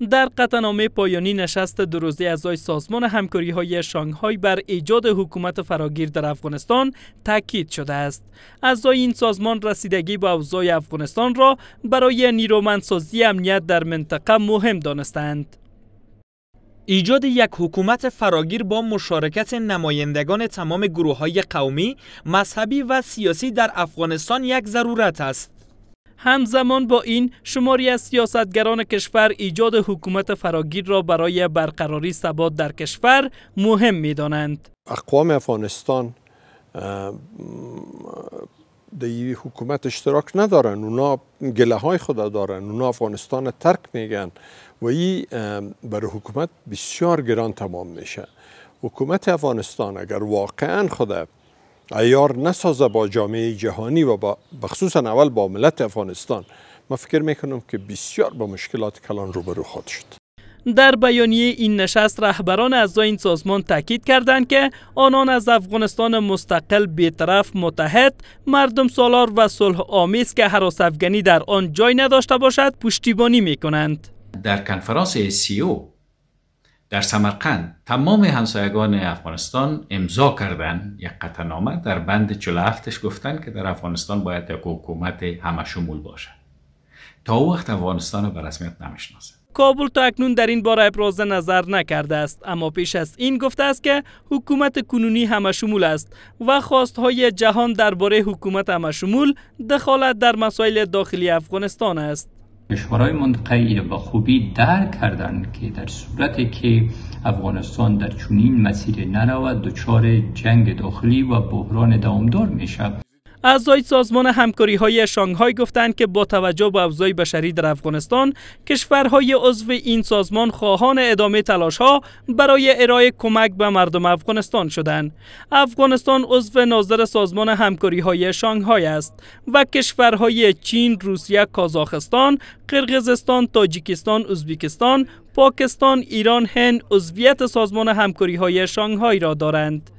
در قطنامه پایانی نشست دو روزه اعضای سازمان همکاری های شانگهای بر ایجاد حکومت فراگیر در افغانستان تاکید شده است. اعضای این سازمان رسیدگی به اوضاع افغانستان را برای نیرومندسازی امنیت در منطقه مهم دانستند. ایجاد یک حکومت فراگیر با مشارکت نمایندگان تمام گروه های قومی، مذهبی و سیاسی در افغانستان یک ضرورت است. همزمان با این شماری از سیاستگران کشور ایجاد حکومت فراگیر را برای برقراری ثبات در کشور مهم می دانند. اقوام افغانستان در حکومت اشتراک ندارن اونا گله های خدا دارن اونا افغانستان ترک میگن و این بر حکومت بسیار گران تمام میشه حکومت افغانستان اگر واقعا خود ایار نسازه با جامعه جهانی و با خصوصا اول با ملت افغانستان ما فکر میکنم که بسیار با مشکلات کلان روبرو خود شد در بیانیه این نشست رهبران اعضای این سازمان تاکید کردند که آنان از افغانستان مستقل بیطرف متحد مردم سالار و صلح آمیز که حراس افغانی در آن جای نداشته باشد پشتیبانی می در کنفرانس سی او در سمرقند تمام همسایگان افغانستان امضا کردن یک قطعنامه در بند 47ش گفتن که در افغانستان باید یک حکومت همشمول باشد تا وقت افغانستان را به رسمیت کابل تا اکنون در این باره ابراز نظر نکرده است اما پیش از این گفته است که حکومت کنونی همشمول است و خواستهای جهان درباره حکومت همشمول دخالت در مسائل داخلی افغانستان است کشورهای منطقه به خوبی درک کردند که در صورتی که افغانستان در چنین مسیر نرود دچار جنگ داخلی و بحران دوامدار شود. اعضای سازمان همکاری های شانگهای گفتند که با توجه به افزای بشری در افغانستان کشورهای عضو این سازمان خواهان ادامه تلاش ها برای ارائه کمک به مردم افغانستان شدند افغانستان عضو ناظر سازمان همکاری های شانگهای است و کشورهای چین، روسیه، کازاخستان، قرغزستان، تاجیکستان، ازبکستان، پاکستان، ایران، هند عضویت سازمان همکاری های شانگهای را دارند.